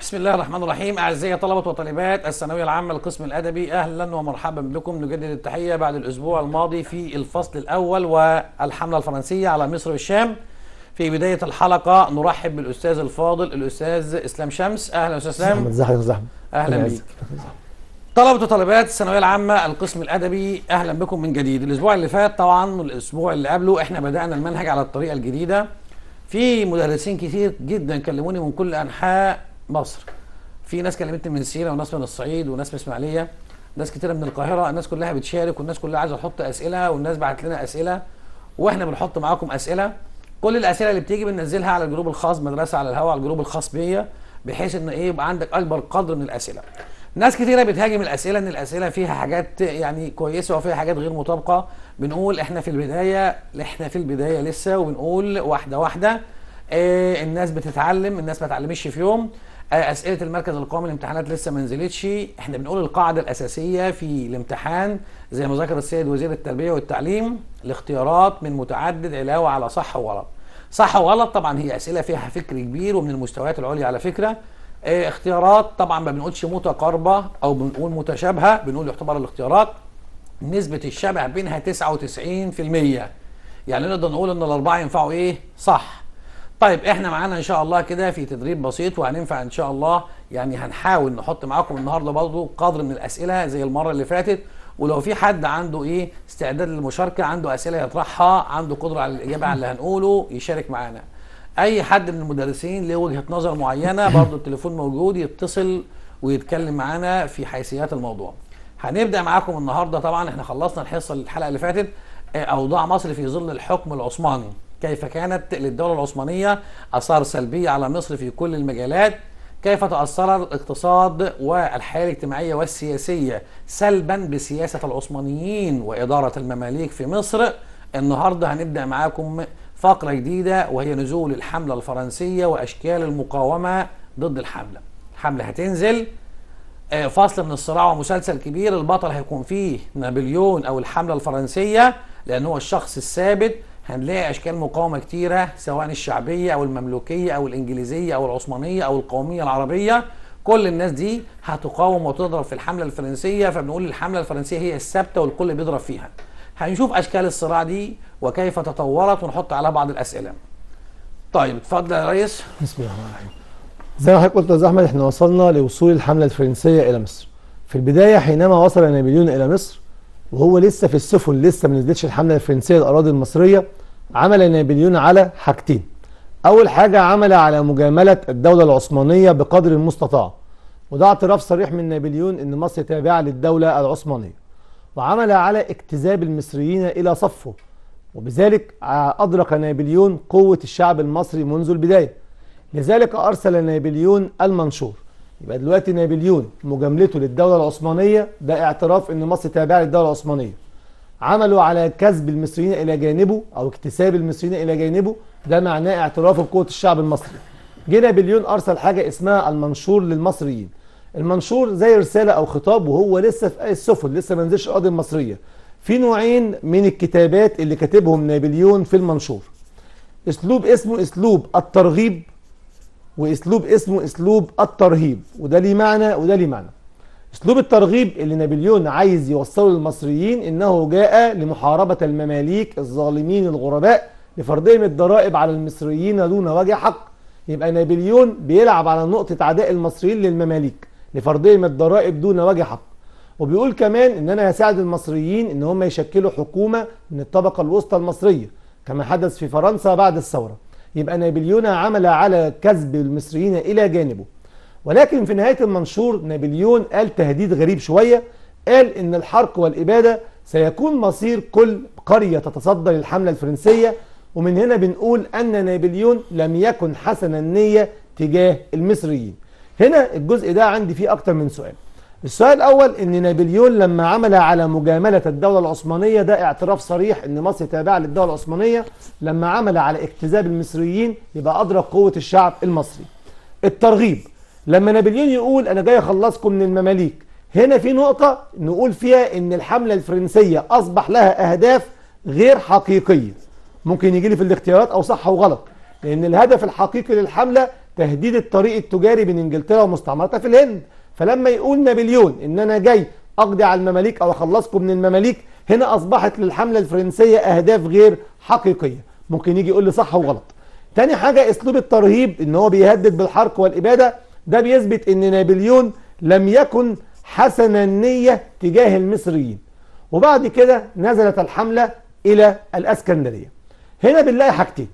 بسم الله الرحمن الرحيم أعزائي طلبة وطالبات الثانوية العامة القسم الأدبي أهلا ومرحبا بكم نجدد التحية بعد الأسبوع الماضي في الفصل الأول والحملة الفرنسية على مصر والشام في بداية الحلقة نرحب بالأستاذ الفاضل الأستاذ إسلام شمس أهلا أستاذ إسلام ازيك يا أهلا بيك طلبة وطالبات الثانوية العامة القسم الأدبي أهلا بكم من جديد الأسبوع اللي فات طبعا والأسبوع اللي قبله إحنا بدأنا المنهج على الطريقة الجديدة في مدرسين كتير جدا كلموني من كل أنحاء مصر في ناس كلمتني من سينا وناس من الصعيد وناس من اسماعيليه ناس كتيره من القاهره الناس كلها بتشارك والناس كلها عايزه تحط اسئله والناس بعت لنا اسئله واحنا بنحط معاكم اسئله كل الاسئله اللي بتيجي بننزلها على الجروب الخاص مدرسه على الهواء على الجروب الخاص بيا بحيث ان ايه يبقى عندك اكبر قدر من الاسئله ناس كتيره بتهاجم الاسئله ان الاسئله فيها حاجات يعني كويسه وفيها حاجات غير مطابقه بنقول احنا في البدايه احنا في البدايه لسه وبنقول واحده واحده إيه الناس بتتعلم الناس ما تعلمش في يوم آه، اسئله المركز القومي للامتحانات لسه ما نزلتش احنا بنقول القاعده الاساسيه في الامتحان زي ما ذكر السيد وزير التربيه والتعليم الاختيارات من متعدد علاوه على صح وغلط صح وغلط طبعا هي اسئله فيها فكر كبير ومن المستويات العليا على فكره ايه اختيارات طبعا ما بنقولش متقاربه او بنقول متشابهه بنقول يعتبر الاختيارات نسبه الشبه بينها 99% يعني نقدر نقول ان الاربعه ينفعوا ايه صح طيب احنا معانا ان شاء الله كده في تدريب بسيط وهننفع ان شاء الله يعني هنحاول نحط معاكم النهارده برضه قدر من الاسئله زي المره اللي فاتت ولو في حد عنده ايه استعداد للمشاركه عنده اسئله يطرحها عنده قدره على الاجابه على اللي هنقوله يشارك معانا اي حد من المدرسين له وجهه نظر معينه برضه التليفون موجود يتصل ويتكلم معانا في حيثيات الموضوع هنبدا معاكم النهارده طبعا احنا خلصنا الحصه الحلقه اللي فاتت آه، اوضاع مصر في ظل الحكم العثماني كيف كانت للدولة العثمانية أثار سلبية على مصر في كل المجالات كيف تأثر الاقتصاد والحياة الاجتماعية والسياسية سلبا بسياسة العثمانيين وإدارة المماليك في مصر النهاردة هنبدأ معاكم فقرة جديدة وهي نزول الحملة الفرنسية وأشكال المقاومة ضد الحملة الحملة هتنزل آه، فصل من الصراع ومسلسل كبير البطل هيكون فيه نابليون أو الحملة الفرنسية لأن هو الشخص الثابت هنلاقي اشكال مقاومه كتيره سواء الشعبيه او المملوكيه او الانجليزيه او العثمانيه او القوميه العربيه كل الناس دي هتقاوم وتضرب في الحمله الفرنسيه فبنقول الحمله الفرنسيه هي الثابته والكل بيضرب فيها هنشوف اشكال الصراع دي وكيف تطورت ونحط عليها بعض الاسئله طيب اتفضل يا ريس بسم الله الرحمن الرحيم زي ما حضرتك قلت يا استاذ احمد احنا وصلنا لوصول الحمله الفرنسيه الى مصر في البدايه حينما وصل نابليون الى مصر وهو لسه في السفن لسه ما نزلتش الحمله الفرنسيه الاراضي المصريه عمل نابليون على حاجتين أول حاجة عمل على مجاملة الدولة العثمانية بقدر المستطاع وده اعتراف صريح من نابليون إن مصر تابعة للدولة العثمانية وعمل على اكتذاب المصريين إلى صفه وبذلك أدرك نابليون قوة الشعب المصري منذ البداية لذلك أرسل نابليون المنشور يبقى دلوقتي نابليون مجاملته للدولة العثمانية ده اعتراف إن مصر تابعة للدولة العثمانية عملوا على كسب المصريين الى جانبه او اكتساب المصريين الى جانبه ده معناه اعترافه بقوه الشعب المصري جه نابليون ارسل حاجه اسمها المنشور للمصريين المنشور زي رساله او خطاب وهو لسه في السفن لسه ما نزلش الارض المصريه في نوعين من الكتابات اللي كاتبهم نابليون في المنشور اسلوب اسمه اسلوب الترغيب واسلوب اسمه اسلوب الترهيب وده ليه معنى وده ليه معنى اسلوب الترغيب اللي نابليون عايز يوصله للمصريين انه جاء لمحاربة المماليك الظالمين الغرباء لفرضهم الضرائب على المصريين دون وجه حق يبقى نابليون بيلعب على نقطة عداء المصريين للمماليك لفرضهم الضرائب دون وجه حق وبيقول كمان ان انا هساعد المصريين ان هم يشكلوا حكومة من الطبقة الوسطى المصرية كما حدث في فرنسا بعد الثورة يبقى نابليون عمل على كسب المصريين الى جانبه ولكن في نهاية المنشور نابليون قال تهديد غريب شوية قال إن الحرق والإبادة سيكون مصير كل قرية تتصدى للحملة الفرنسية ومن هنا بنقول أن نابليون لم يكن حسن النية تجاه المصريين هنا الجزء ده عندي فيه أكتر من سؤال السؤال الأول أن نابليون لما عمل على مجاملة الدولة العثمانية ده اعتراف صريح أن مصر تابعة للدولة العثمانية لما عمل على اكتذاب المصريين يبقى أدرك قوة الشعب المصري الترغيب لما نابليون يقول انا جاي اخلصكم من المماليك هنا في نقطة نقول فيها ان الحملة الفرنسية اصبح لها اهداف غير حقيقية ممكن يجي لي في الاختيارات او صح وغلط لان الهدف الحقيقي للحملة تهديد الطريق التجاري بين انجلترا ومستعمرتها في الهند فلما يقول نابليون ان انا جاي اقضي على المماليك او اخلصكم من المماليك هنا اصبحت للحملة الفرنسية اهداف غير حقيقية ممكن يجي يقول لي صح وغلط تاني حاجة اسلوب الترهيب ان هو بيهدد بالحرق والابادة ده بيثبت ان نابليون لم يكن حسن النية تجاه المصريين وبعد كده نزلت الحملة الى الاسكندرية هنا بنلاقي حاجتين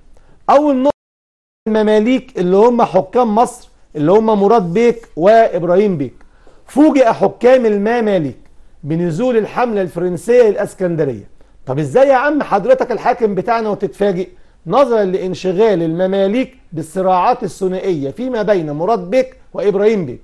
اول نقطة المماليك اللي هم حكام مصر اللي هم مراد بيك وابراهيم بيك فوجئ حكام المماليك بنزول الحملة الفرنسية للاسكندرية طب ازاي يا عم حضرتك الحاكم بتاعنا وتتفاجئ نظرا لانشغال المماليك بالصراعات الثنائية فيما بين مراد بك وإبراهيم بك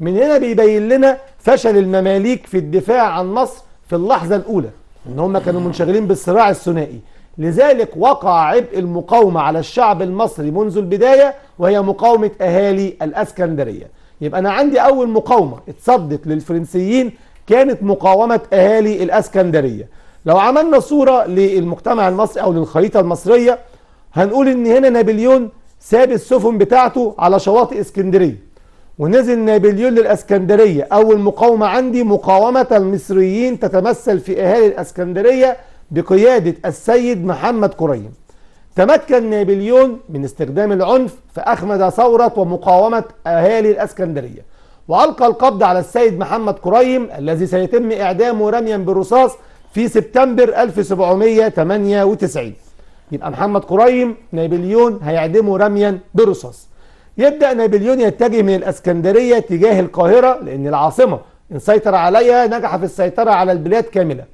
من هنا بيبين لنا فشل المماليك في الدفاع عن مصر في اللحظة الأولى إن هم كانوا منشغلين بالصراع الثنائي لذلك وقع عبء المقاومة على الشعب المصري منذ البداية وهي مقاومة أهالي الأسكندرية يبقى أنا عندي أول مقاومة اتصدت للفرنسيين كانت مقاومة أهالي الأسكندرية لو عملنا صورة للمجتمع المصري أو للخريطة المصرية هنقول ان هنا نابليون ساب السفن بتاعته على شواطئ اسكندرية ونزل نابليون للاسكندرية اول مقاومة عندي مقاومة المصريين تتمثل في اهالي الاسكندرية بقيادة السيد محمد كريم تمكن نابليون من استخدام العنف فأخمد ثورة ومقاومة أهالي الأسكندرية وألقى القبض على السيد محمد كريم الذي سيتم إعدامه رميا بالرصاص في سبتمبر 1798 يبقى محمد قريم نابليون هيعدمه رميا برصاص يبدأ نابليون يتجه من الاسكندرية تجاه القاهرة لأن العاصمة إن سيطر عليها نجح في السيطرة على البلاد كاملة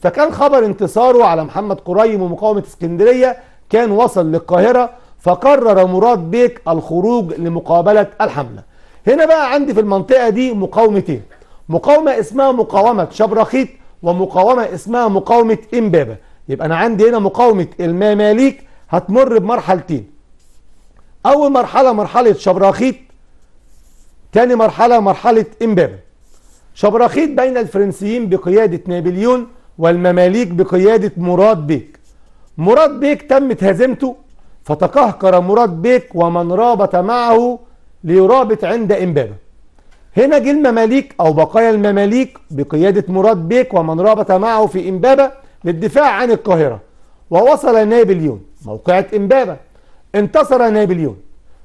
فكان خبر انتصاره على محمد قريم ومقاومة اسكندرية كان وصل للقاهرة فقرر مراد بيك الخروج لمقابلة الحملة هنا بقى عندي في المنطقة دي مقاومتين مقاومة اسمها مقاومة شبرخيت ومقاومة اسمها مقاومة إمبابة يبقى انا عندي هنا مقاومه المماليك هتمر بمرحلتين اول مرحله مرحله شبراخيت تاني مرحله مرحله امبابه شبراخيت بين الفرنسيين بقياده نابليون والمماليك بقياده مراد بيك مراد بيك تمت هزيمته فتقهقر مراد بيك ومن رابط معه ليرابط عند امبابه هنا جه المماليك او بقايا المماليك بقياده مراد بيك ومن رابط معه في امبابه للدفاع عن القاهرة ووصل نابليون موقعة إمبابة انتصر نابليون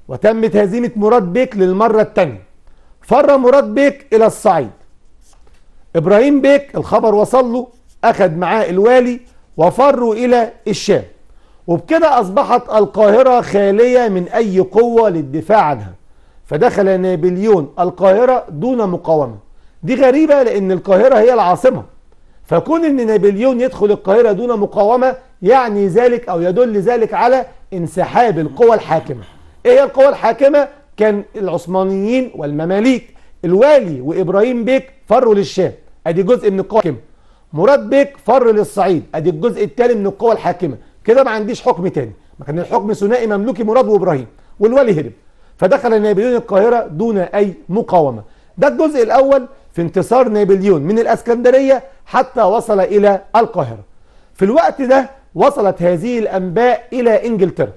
وتمت هزيمة مراد بيك للمرة الثانية فر مراد بيك إلى الصعيد إبراهيم بيك الخبر وصل له أخذ معاه الوالي وفروا إلى الشام وبكده أصبحت القاهرة خالية من أي قوة للدفاع عنها فدخل نابليون القاهرة دون مقاومة دي غريبة لأن القاهرة هي العاصمة فكون ان نابليون يدخل القاهرة دون مقاومة يعني ذلك او يدل ذلك على انسحاب القوى الحاكمة ايه هي القوى الحاكمة كان العثمانيين والمماليك الوالي وابراهيم بيك فروا للشام ادي جزء من القوى الحاكمة مراد بيك فر للصعيد ادي الجزء الثاني من القوى الحاكمة كده ما عنديش حكم ثاني. ما كان الحكم ثنائي مملوكي مراد وابراهيم والوالي هرب فدخل نابليون القاهرة دون اي مقاومة ده الجزء الاول في انتصار نابليون من الاسكندرية حتى وصل الى القاهرة في الوقت ده وصلت هذه الانباء الى انجلترا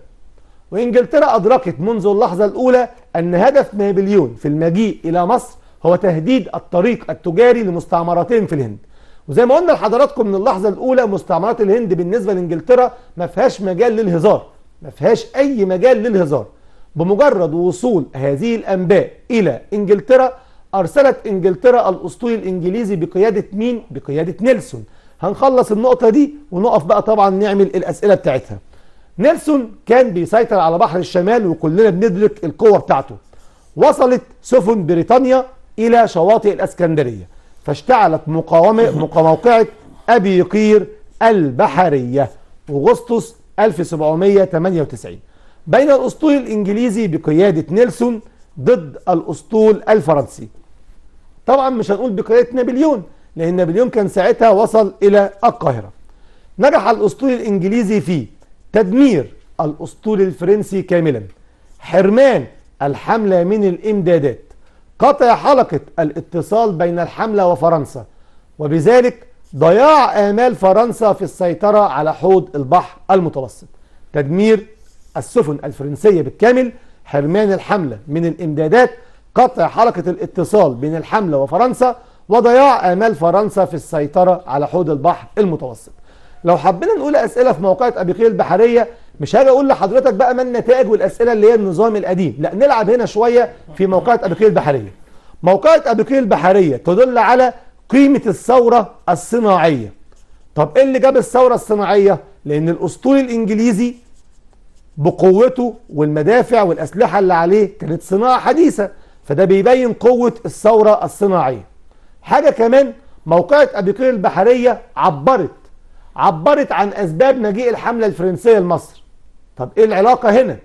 وانجلترا ادركت منذ اللحظة الاولى ان هدف نابليون في المجيء الى مصر هو تهديد الطريق التجاري لمستعمرتين في الهند وزي ما قلنا لحضراتكم من اللحظة الأولى مستعمرات الهند بالنسبة لإنجلترا ما فيهاش مجال للهزار ما فيهاش أي مجال للهزار بمجرد وصول هذه الأنباء إلى إنجلترا أرسلت إنجلترا الأسطول الإنجليزي بقيادة مين؟ بقيادة نيلسون هنخلص النقطة دي ونقف بقى طبعا نعمل الأسئلة بتاعتها نيلسون كان بيسيطر على بحر الشمال وكلنا بندرك القوة بتاعته وصلت سفن بريطانيا إلى شواطئ الأسكندرية فاشتعلت مقاومة موقعة أبي يقير البحرية أغسطس 1798 بين الأسطول الإنجليزي بقيادة نيلسون ضد الأسطول الفرنسي طبعا مش هنقول بقيادة نابليون لأن نابليون كان ساعتها وصل إلى القاهرة نجح الأسطول الإنجليزي في تدمير الأسطول الفرنسي كاملا حرمان الحملة من الإمدادات قطع حلقة الاتصال بين الحملة وفرنسا وبذلك ضياع آمال فرنسا في السيطرة على حوض البحر المتوسط تدمير السفن الفرنسية بالكامل حرمان الحملة من الإمدادات قطع حركة الاتصال بين الحملة وفرنسا وضياع آمال فرنسا في السيطرة على حوض البحر المتوسط لو حبينا نقول أسئلة في موقعة أبيقيل البحرية مش هاجي أقول لحضرتك بقى ما النتائج والأسئلة اللي هي النظام القديم لا نلعب هنا شوية في موقعة أبيقيل البحرية موقعة أبيقيل البحرية تدل على قيمة الثورة الصناعية طب إيه اللي جاب الثورة الصناعية لأن الأسطول الإنجليزي بقوته والمدافع والأسلحة اللي عليه كانت صناعة حديثة فده بيبين قوة الثورة الصناعية حاجة كمان موقعة أبيقير البحرية عبرت عبرت عن أسباب مجيء الحملة الفرنسية لمصر طب إيه العلاقة هنا؟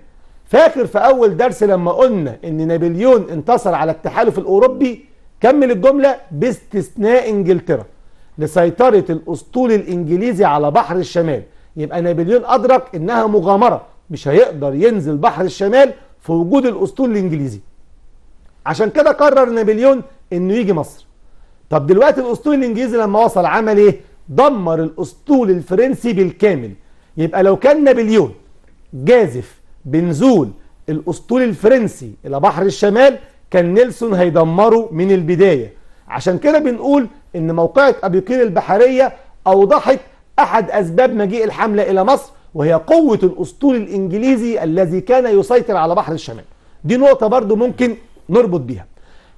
فاكر في أول درس لما قلنا إن نابليون انتصر على التحالف الأوروبي كمل الجملة باستثناء إنجلترا لسيطرة الأسطول الإنجليزي على بحر الشمال يبقى نابليون أدرك إنها مغامرة مش هيقدر ينزل بحر الشمال في وجود الأسطول الإنجليزي عشان كده قرر نابليون انه يجي مصر طب دلوقتي الاسطول الانجليزي لما وصل عمل ايه دمر الاسطول الفرنسي بالكامل يبقى لو كان نابليون جازف بنزول الاسطول الفرنسي الى بحر الشمال كان نيلسون هيدمره من البداية عشان كده بنقول ان موقعة ابيقير البحرية اوضحت احد اسباب مجيء الحملة الى مصر وهي قوة الاسطول الانجليزي الذي كان يسيطر على بحر الشمال دي نقطة برضو ممكن نربط بيها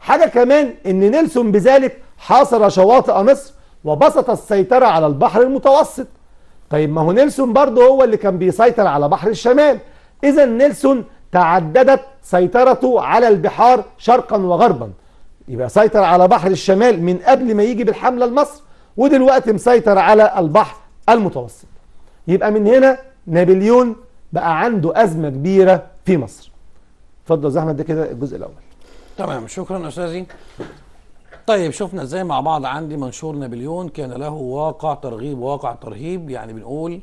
حاجة كمان ان نيلسون بذلك حاصر شواطئ مصر وبسط السيطرة على البحر المتوسط طيب ما هو نيلسون برضه هو اللي كان بيسيطر على بحر الشمال اذا نيلسون تعددت سيطرته على البحار شرقا وغربا يبقى سيطر على بحر الشمال من قبل ما يجي بالحملة لمصر ودلوقتي مسيطر على البحر المتوسط يبقى من هنا نابليون بقى عنده أزمة كبيرة في مصر اتفضل زحمة احمد ده كده الجزء الأول تمام شكرا استاذي طيب شفنا ازاي مع بعض عندي منشور نابليون كان له واقع ترغيب واقع ترهيب يعني بنقول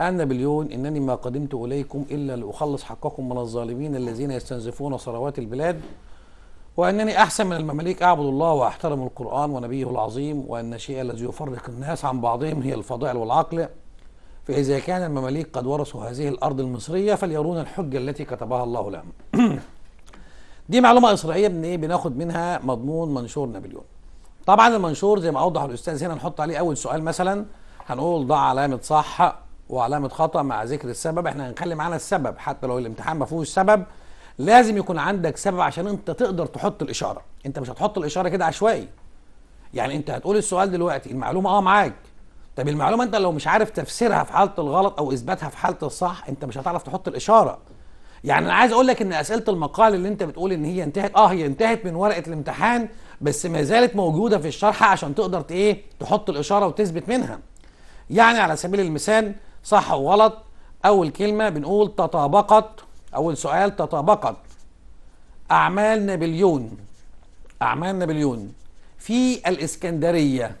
أن نابليون إنني ما قدمت إليكم إلا لأخلص حقكم من الظالمين الذين يستنزفون ثروات البلاد وأنني أحسن من المماليك أعبد الله وأحترم القرآن ونبيه العظيم وأن الشيء الذي يفرق الناس عن بعضهم هي الفضائل والعقل فإذا كان المماليك قد ورثوا هذه الأرض المصرية فليرون الحجة التي كتبها الله لهم دي معلومه اصرائيه من ايه بناخد منها مضمون منشور نابليون طبعا المنشور زي ما اوضح الاستاذ هنا نحط عليه اول سؤال مثلا هنقول ضع علامه صح وعلامه خطا مع ذكر السبب احنا هنخلي معانا السبب حتى لو الامتحان ما فيهوش سبب لازم يكون عندك سبب عشان انت تقدر تحط الاشاره انت مش هتحط الاشاره كده عشوائي يعني انت هتقول السؤال دلوقتي المعلومه اه معاك طب المعلومه انت لو مش عارف تفسيرها في حاله الغلط او اثباتها في حاله الصح انت مش هتعرف تحط الاشاره يعني انا عايز اقول لك ان اسئله المقال اللي انت بتقول ان هي انتهت اه هي انتهت من ورقه الامتحان بس ما زالت موجوده في الشرح عشان تقدر ايه تحط الاشاره وتثبت منها يعني على سبيل المثال صح وغلط اول كلمه بنقول تطابقت اول سؤال تطابقت اعمال نابليون اعمال نابليون في الاسكندريه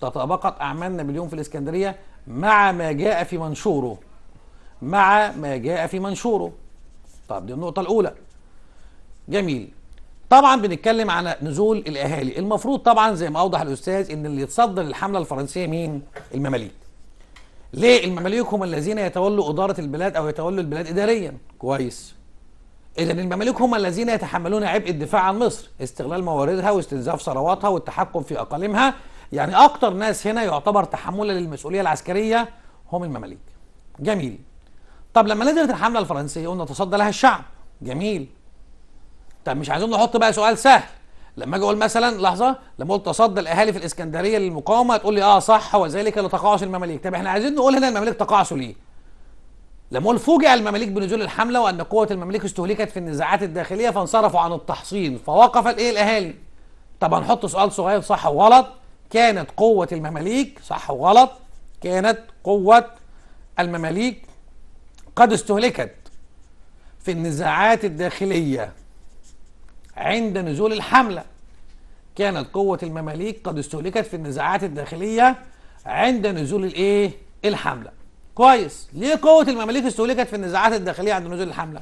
تطابقت اعمال نابليون في الاسكندريه مع ما جاء في منشوره مع ما جاء في منشوره طب دي النقطه الاولى جميل طبعا بنتكلم عن نزول الاهالي المفروض طبعا زي ما اوضح الاستاذ ان اللي يتصدر الحملة الفرنسيه مين المماليك ليه المماليك هم الذين يتولوا اداره البلاد او يتولوا البلاد اداريا كويس اذا المماليك هم الذين يتحملون عبء الدفاع عن مصر استغلال مواردها واستنزاف ثرواتها والتحكم في اقاليمها يعني اكتر ناس هنا يعتبر تحملا للمسؤوليه العسكريه هم المماليك جميل طب لما نزلت الحمله الفرنسيه قلنا تصدى لها الشعب جميل طب مش عايزين نحط بقى سؤال سهل لما اجي اقول مثلا لحظه لما قلت تصدى الاهالي في الاسكندريه للمقاومه تقول لي اه صح وذلك لتقاعس المماليك طب احنا عايزين نقول هنا المماليك تقاعسوا ليه لما اقول فوجئ المماليك بنزول الحمله وان قوه المماليك استهلكت في النزاعات الداخليه فانصرفوا عن التحصين فوقف الايه الاهالي طب هنحط سؤال صغير صح وغلط كانت قوه المماليك صح وغلط كانت قوه المماليك قد استهلكت في النزاعات الداخلية عند نزول الحملة كانت قوة المماليك قد استهلكت في النزاعات الداخلية عند نزول الايه الحملة كويس ليه قوة المماليك استهلكت في النزاعات الداخلية عند نزول الحملة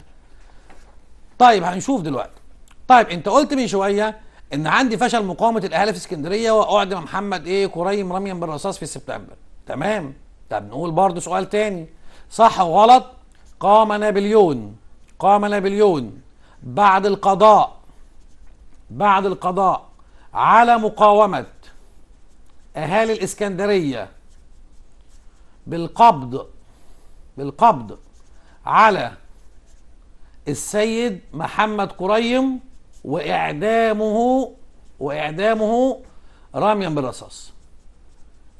طيب هنشوف دلوقتي طيب انت قلت من شوية ان عندي فشل مقاومة الاهالي في اسكندرية واعدم محمد ايه كريم رميا بالرصاص في سبتمبر تمام طب نقول برضه سؤال تاني صح وغلط قام نابليون قام نابليون بعد القضاء بعد القضاء على مقاومة أهالي الإسكندرية بالقبض بالقبض على السيد محمد قريم وإعدامه وإعدامه راميا بالرصاص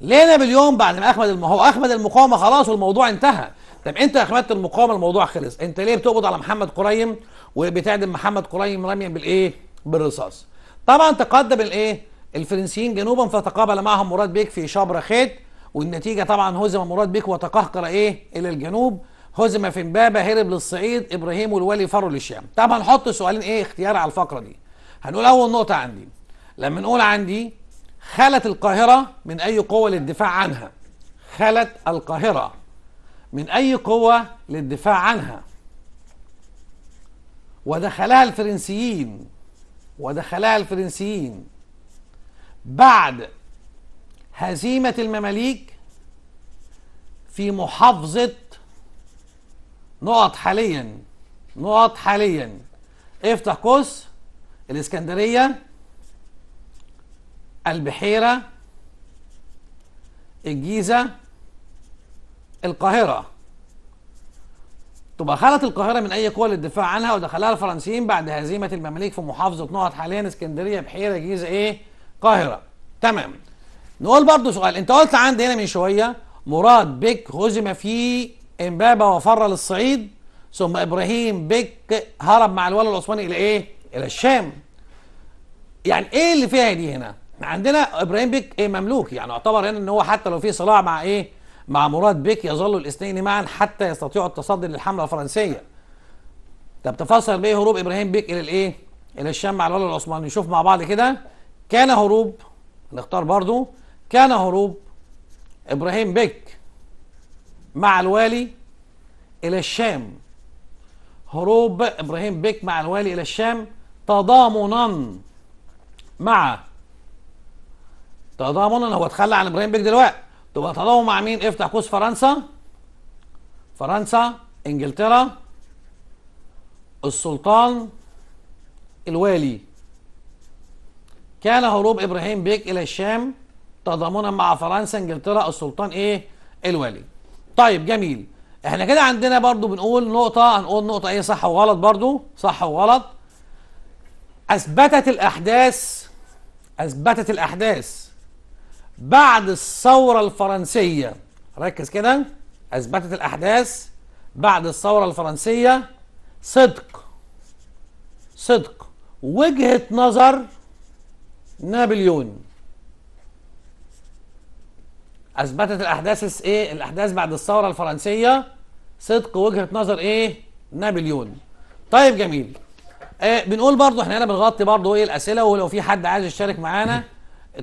ليه نابليون بعد ما أخمد هو أخمد المقاومة خلاص والموضوع انتهى طب انت يا اخوات المقاومه الموضوع خلص انت ليه بتقبض على محمد قريم وبتعدم محمد قريم رميا بالايه بالرصاص طبعا تقدم الايه الفرنسيين جنوبا فتقابل معهم مراد بيك في شبرا خيت والنتيجه طبعا هزم مراد بيك وتقهقر ايه الى الجنوب هزم في امبابه هرب للصعيد ابراهيم والولي فروا للشام طبعا هنحط سؤالين ايه اختياري على الفقره دي هنقول اول نقطه عندي لما نقول عندي خلت القاهره من اي قوه للدفاع عنها خلت القاهره من أي قوة للدفاع عنها ودخلها الفرنسيين ودخلها الفرنسيين بعد هزيمة المماليك في محافظة نقط حاليا نقط حاليا افتح قوس الاسكندرية البحيرة الجيزة القاهرة تبقى خلت القاهرة من أي قوى للدفاع عنها ودخلها الفرنسيين بعد هزيمة المماليك في محافظة نقط حاليا اسكندرية بحيرة جيزة إيه؟ قاهرة تمام نقول برضو سؤال أنت قلت عندي هنا من شوية مراد بك هزم في امبابة وفر للصعيد ثم إبراهيم بك هرب مع الولد العثماني إلى إيه؟ إلى الشام يعني إيه اللي فيها دي هنا؟ عندنا إبراهيم بك إيه مملوك يعني يعتبر هنا إن هو حتى لو في صراع مع إيه؟ مع مراد بيك يظل الاثنين معا حتى يستطيعوا التصدي للحمله الفرنسيه طب تفسر بيه هروب ابراهيم بيك الى الايه الى الشام مع الولد العثماني نشوف مع بعض كده كان هروب نختار برضو كان هروب ابراهيم بيك مع الوالي الى الشام هروب ابراهيم بيك مع الوالي الى الشام تضامنا مع تضامنا هو اتخلى عن ابراهيم بيك دلوقتي تبقى تضامن مع مين افتح قوس فرنسا فرنسا انجلترا السلطان الوالي كان هروب ابراهيم بيك الى الشام تضامنا مع فرنسا انجلترا السلطان ايه الوالي طيب جميل احنا كده عندنا برضو بنقول نقطة هنقول نقطة ايه صح وغلط برضو صح وغلط اثبتت الاحداث اثبتت الاحداث بعد الثورة الفرنسية ركز كده أثبتت الأحداث بعد الثورة الفرنسية صدق صدق وجهة نظر نابليون أثبتت الأحداث إيه الأحداث بعد الثورة الفرنسية صدق وجهة نظر إيه نابليون طيب جميل آه بنقول برضو احنا هنا بنغطي برضو ايه الاسئله ولو في حد عايز يشارك معانا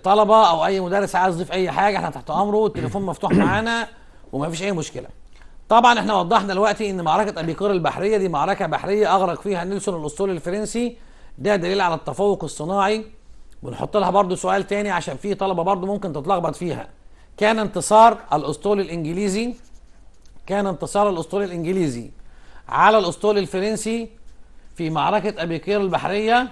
طلبه او اي مدرس عايز يضيف اي حاجه احنا تحت امره التليفون مفتوح معانا وما فيش اي مشكله طبعا احنا وضحنا دلوقتي ان معركه ابيقير البحريه دي معركه بحريه اغرق فيها نيلسون الاسطول الفرنسي ده دليل على التفوق الصناعي ونحط لها برضو سؤال تاني عشان في طلبه برضو ممكن تتلخبط فيها كان انتصار الاسطول الانجليزي كان انتصار الاسطول الانجليزي على الاسطول الفرنسي في معركه ابيقير البحريه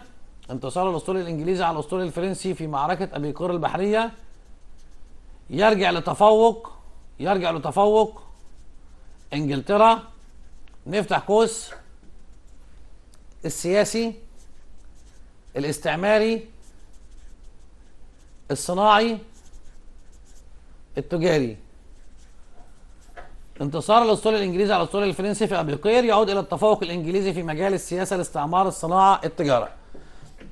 انتصار الاسطول الانجليزي على الاسطول الفرنسي في معركه قير البحريه يرجع لتفوق يرجع لتفوق انجلترا نفتح قوس السياسي الاستعماري الصناعي التجاري انتصار الاسطول الانجليزي على الاسطول الفرنسي في ابيقير يعود الى التفوق الانجليزي في مجال السياسه الاستعمار الصناعه التجاره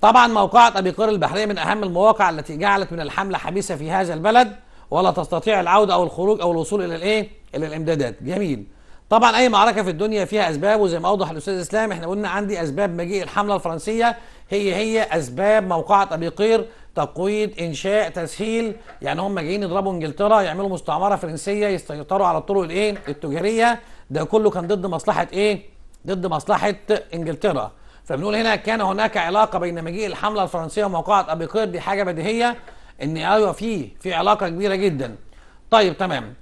طبعا موقعة أبي قير البحرية من أهم المواقع التي جعلت من الحملة حبيسة في هذا البلد ولا تستطيع العودة أو الخروج أو الوصول إلى الإيه؟ إلى الإمدادات جميل طبعا أي معركة في الدنيا فيها أسباب وزي ما أوضح الأستاذ إسلام إحنا قلنا عندي أسباب مجيء الحملة الفرنسية هي هي أسباب موقعة أبي قير تقويض إنشاء تسهيل يعني هم جايين يضربوا إنجلترا يعملوا مستعمرة فرنسية يسيطروا على الطرق الإيه؟ التجارية ده كله كان ضد مصلحة إيه؟ ضد مصلحة إنجلترا فبنقول هنا كان هناك علاقه بين مجيء الحمله الفرنسيه وموقعه ابي قير دي حاجه بديهيه ان ايوه في في علاقه كبيره جدا طيب تمام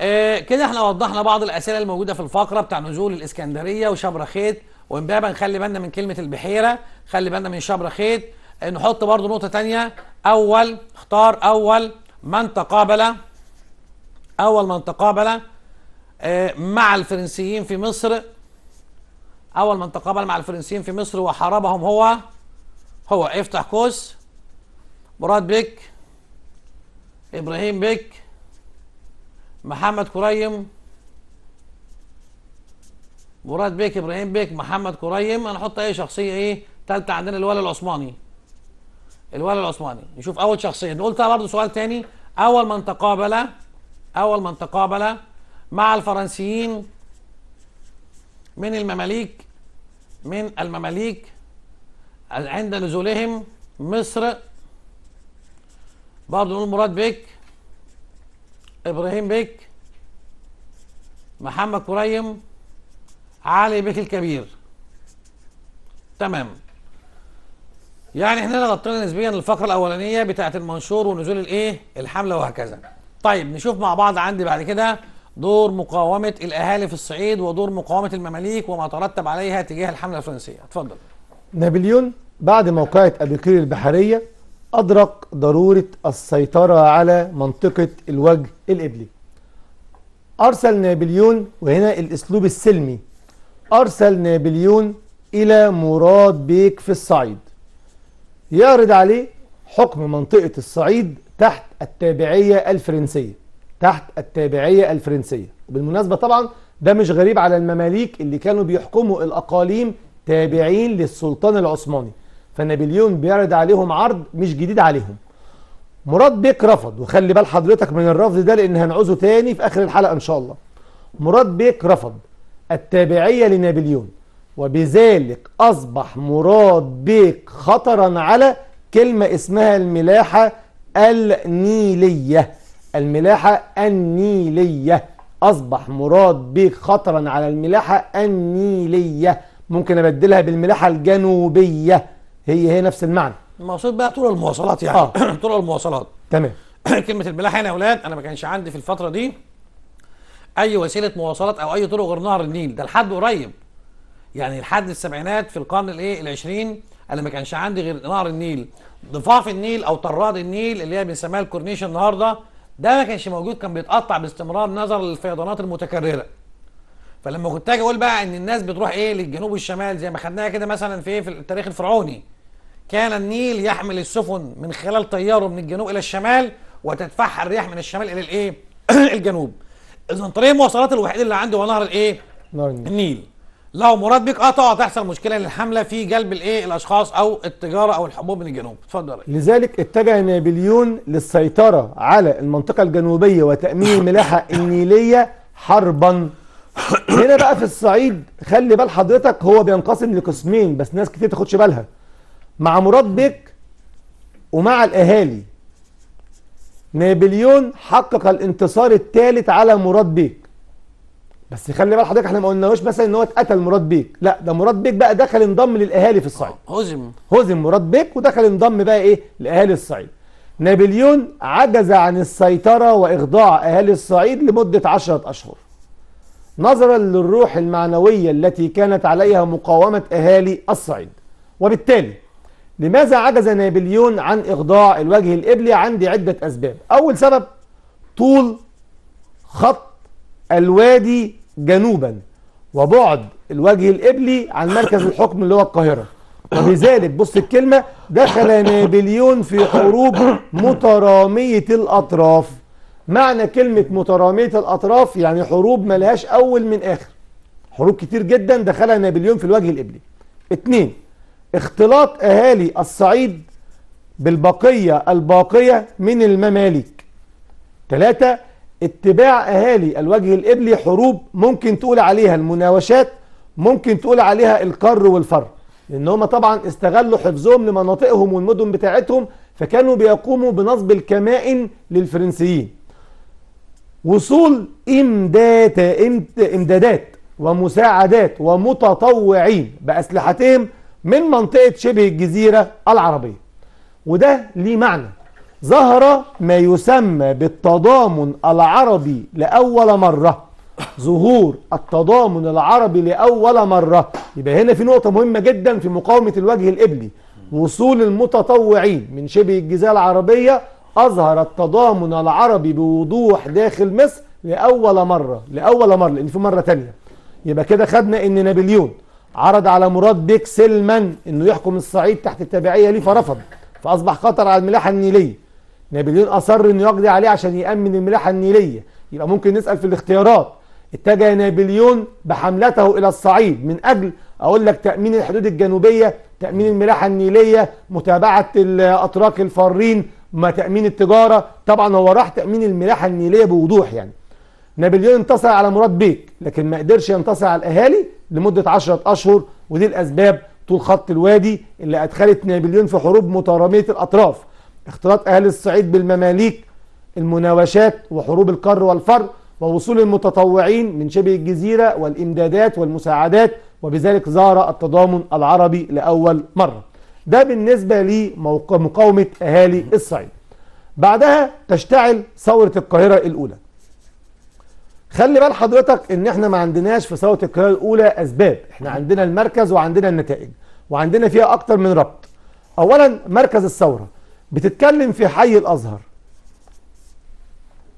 آه كده احنا وضحنا بعض الاسئله الموجوده في الفقره بتاع نزول الاسكندريه وشبرخيت وامبابا نخلي بالنا من كلمه البحيره خلي بالنا من شبرخيت آه، نحط برضو نقطه ثانيه اول اختار اول من تقابل اول من تقابل آه مع الفرنسيين في مصر أول من تقابل مع الفرنسيين في مصر وحاربهم هو هو افتح قوس مراد بك إبراهيم بك محمد كريم مراد بيك ابراهيم بيك محمد كريم هنحط اي شخصيه ايه ثالثه عندنا الوالي العثماني الوالي العثماني نشوف اول شخصيه نقول تعالى برضه سؤال ثاني اول من تقابل اول من تقابل مع الفرنسيين من المماليك من المماليك عند نزولهم مصر برضه نقول مراد بك ابراهيم بك محمد كريم علي بك الكبير تمام يعني احنا غطينا نسبيا الفقره الاولانيه بتاعه المنشور ونزول الايه الحمله وهكذا طيب نشوف مع بعض عندي بعد كده دور مقاومه الاهالي في الصعيد ودور مقاومه المماليك وما ترتب عليها تجاه الحمله الفرنسيه اتفضل نابليون بعد موقعة أبيكير البحرية أدرك ضرورة السيطرة على منطقة الوجه الإبلي أرسل نابليون وهنا الأسلوب السلمي أرسل نابليون إلى مراد بيك في الصعيد يعرض عليه حكم منطقة الصعيد تحت التابعية الفرنسية تحت التابعية الفرنسية وبالمناسبة طبعا ده مش غريب على المماليك اللي كانوا بيحكموا الأقاليم تابعين للسلطان العثماني فنابليون بيعرض عليهم عرض مش جديد عليهم مراد بيك رفض وخلي بال حضرتك من الرفض ده لان هنعوزه تاني في اخر الحلقه ان شاء الله مراد بيك رفض التابعيه لنابليون وبذلك اصبح مراد بيك خطرا على كلمه اسمها الملاحه النيليه الملاحة النيلية أصبح مراد بيك خطرا على الملاحة النيلية ممكن أبدلها بالملاحة الجنوبية هي هي نفس المعنى المقصود بقى طول المواصلات يعني آه. طول المواصلات تمام كلمة الملاحة هنا يا أولاد أنا ما كانش عندي في الفترة دي أي وسيلة مواصلات أو أي طرق غير نهر النيل ده لحد قريب يعني لحد السبعينات في القرن الايه العشرين انا ما كانش عندي غير نهر النيل ضفاف النيل او طراد النيل اللي هي بنسميها الكورنيش النهارده ده ما كانش موجود كان بيتقطع باستمرار نظرا للفيضانات المتكرره فلما كنت اجي اقول بقى ان الناس بتروح ايه للجنوب والشمال زي ما خدناها كده مثلا في ايه في التاريخ الفرعوني كان النيل يحمل السفن من خلال تياره من الجنوب الى الشمال وتدفعها الرياح من الشمال الى الايه الجنوب اذا طريق المواصلات الوحيد اللي عنده هو نهر الايه نهر النيل لو مراد بيك قطع آه، هتحصل مشكله للحمله في جلب الايه الاشخاص او التجاره او الحبوب من الجنوب اتفضل لذلك اتجه نابليون للسيطره على المنطقه الجنوبيه وتامين الملاحه النيليه حربا هنا بقى في الصعيد خلي بال حضرتك هو بينقسم لقسمين بس ناس كتير تاخدش بالها مع مراد بيك ومع الاهالي نابليون حقق الانتصار الثالث على مراد بيك بس خلي بال حضرتك احنا ما قلناهوش مثلا ان هو اتقتل مراد بيك لا ده مراد بيك بقى دخل انضم للاهالي في الصعيد آه، هزم هزم مراد بيك ودخل انضم بقى ايه لاهالي الصعيد نابليون عجز عن السيطرة وإخضاع أهالي الصعيد لمدة 10 أشهر نظرا للروح المعنوية التي كانت عليها مقاومة أهالي الصعيد وبالتالي لماذا عجز نابليون عن إخضاع الوجه الإبلي عندي عدة أسباب أول سبب طول خط الوادي جنوبا وبعد الوجه القبلي عن مركز الحكم اللي هو القاهرة وبذلك بص الكلمة دخل نابليون في حروب مترامية الأطراف معنى كلمة مترامية الأطراف يعني حروب ما لهاش أول من آخر حروب كتير جدا دخلها نابليون في الوجه القبلي اثنين اختلاط أهالي الصعيد بالبقية الباقية من المماليك ثلاثه اتباع اهالي الوجه القبلي حروب ممكن تقول عليها المناوشات ممكن تقول عليها القر والفر لان هم طبعا استغلوا حفظهم لمناطقهم والمدن بتاعتهم فكانوا بيقوموا بنصب الكمائن للفرنسيين وصول امداد امدادات ومساعدات ومتطوعين بأسلحتهم من منطقة شبه الجزيرة العربية وده ليه معنى ظهر ما يسمى بالتضامن العربي لأول مرة ظهور التضامن العربي لأول مرة يبقى هنا في نقطة مهمة جدا في مقاومة الوجه الإبلي وصول المتطوعين من شبه الجزيرة العربية أظهر التضامن العربي بوضوح داخل مصر لأول مرة لأول مرة لأن في مرة تانية يبقى كده خدنا إن نابليون عرض على مراد بيك سلمان إنه يحكم الصعيد تحت التبعية ليه فرفض فأصبح خطر على الملاحة النيلية نابليون اصر انه يقضي عليه عشان يامن الملاحه النيليه يبقى ممكن نسال في الاختيارات اتجه نابليون بحملته الى الصعيد من اجل اقول لك تامين الحدود الجنوبيه تامين الملاحه النيليه متابعه الاتراك الفارين ما تامين التجاره طبعا هو راح تامين الملاحه النيليه بوضوح يعني نابليون انتصر على مراد بيك لكن ما قدرش ينتصر على الاهالي لمده 10 اشهر ودي الاسباب طول خط الوادي اللي ادخلت نابليون في حروب متراميه الاطراف اختلاط أهل الصعيد بالمماليك المناوشات وحروب القر والفر ووصول المتطوعين من شبه الجزيرة والإمدادات والمساعدات وبذلك ظهر التضامن العربي لأول مرة ده بالنسبة لمقاومة أهالي الصعيد بعدها تشتعل ثورة القاهرة الأولى خلي بال حضرتك ان احنا ما عندناش في ثورة القاهرة الاولى اسباب احنا عندنا المركز وعندنا النتائج وعندنا فيها اكتر من ربط اولا مركز الثورة بتتكلم في حي الازهر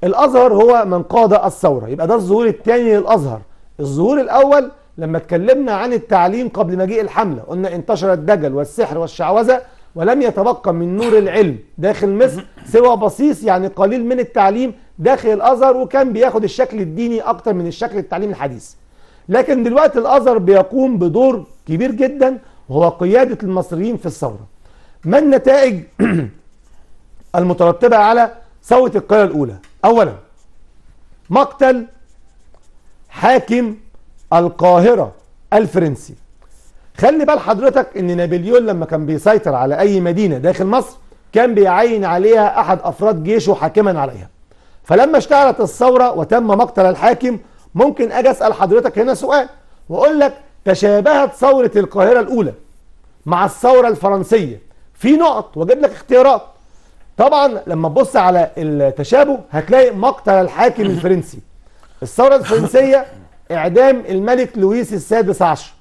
الازهر هو من قاد الثوره يبقى ده الظهور الثاني للازهر الظهور الاول لما اتكلمنا عن التعليم قبل مجيء الحمله قلنا انتشر الدجل والسحر والشعوذه ولم يتبقى من نور العلم داخل مصر سوى بصيص يعني قليل من التعليم داخل الازهر وكان بياخد الشكل الديني اكتر من الشكل التعليمي الحديث لكن دلوقتي الازهر بيقوم بدور كبير جدا وهو قياده المصريين في الثوره ما النتائج المترتبة على ثورة القاهرة الأولى أولا مقتل حاكم القاهرة الفرنسي خلي بال حضرتك ان نابليون لما كان بيسيطر على اي مدينة داخل مصر كان بيعين عليها احد افراد جيشه حاكما عليها فلما اشتعلت الثورة وتم مقتل الحاكم ممكن اجي اسأل حضرتك هنا سؤال واقول لك تشابهت ثورة القاهرة الاولى مع الثورة الفرنسية في نقط واجيب لك اختيارات طبعا لما تبص على التشابه هتلاقي مقتل الحاكم الفرنسي الثورة الفرنسية إعدام الملك لويس السادس عشر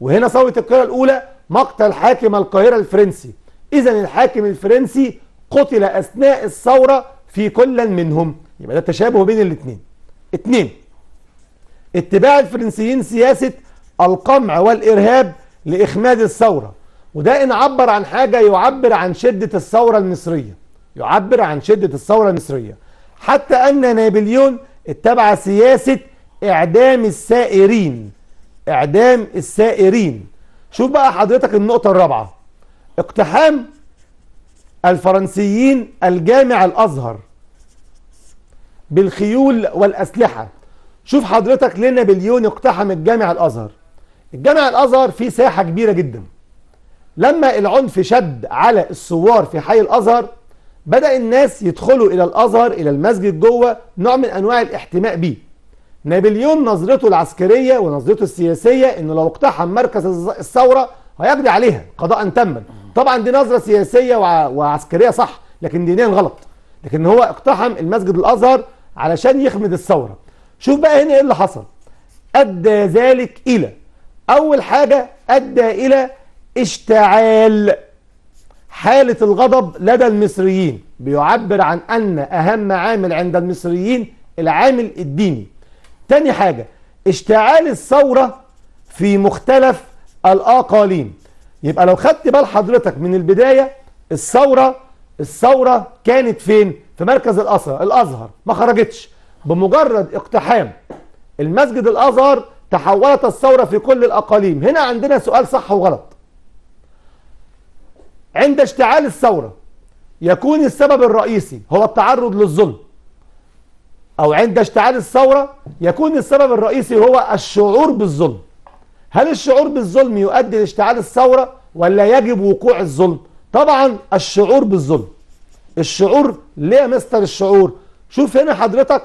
وهنا ثورة القاهرة الأولى مقتل حاكم القاهرة الفرنسي إذا الحاكم الفرنسي قتل أثناء الثورة في كل منهم يبقى ده تشابه بين الاثنين اثنين اتباع الفرنسيين سياسة القمع والإرهاب لإخماد الثورة وده إن عبر عن حاجة يعبر عن شدة الثورة المصرية يعبر عن شدة الثورة المصرية حتى أن نابليون اتبع سياسة إعدام السائرين إعدام السائرين شوف بقى حضرتك النقطة الرابعة اقتحام الفرنسيين الجامع الأزهر بالخيول والأسلحة شوف حضرتك ليه نابليون اقتحم الجامع الأزهر الجامع الأزهر فيه ساحة كبيرة جدا لما العنف شد على الثوار في حي الأزهر بدأ الناس يدخلوا إلى الأزهر إلى المسجد جوه نوع من أنواع الاحتماء به نابليون نظرته العسكرية ونظرته السياسية إنه لو اقتحم مركز الثورة هيقضي عليها قضاء تاما طبعا دي نظرة سياسية وعسكرية صح لكن دينيا غلط لكن هو اقتحم المسجد الأزهر علشان يخمد الثورة شوف بقى هنا ايه اللي حصل أدى ذلك إلى أول حاجة أدى إلى اشتعال حالة الغضب لدى المصريين بيعبر عن أن أهم عامل عند المصريين العامل الديني تاني حاجة اشتعال الثورة في مختلف الأقاليم يبقى لو خدت بال حضرتك من البداية الثورة الثورة كانت فين في مركز الأزهر الأزهر ما خرجتش بمجرد اقتحام المسجد الأزهر تحولت الثورة في كل الأقاليم هنا عندنا سؤال صح وغلط عند اشتعال الثورة يكون السبب الرئيسي هو التعرض للظلم أو عند اشتعال الثورة يكون السبب الرئيسي هو الشعور بالظلم هل الشعور بالظلم يؤدي لاشتعال الثورة ولا يجب وقوع الظلم طبعا الشعور بالظلم الشعور ليه يا مستر الشعور شوف هنا حضرتك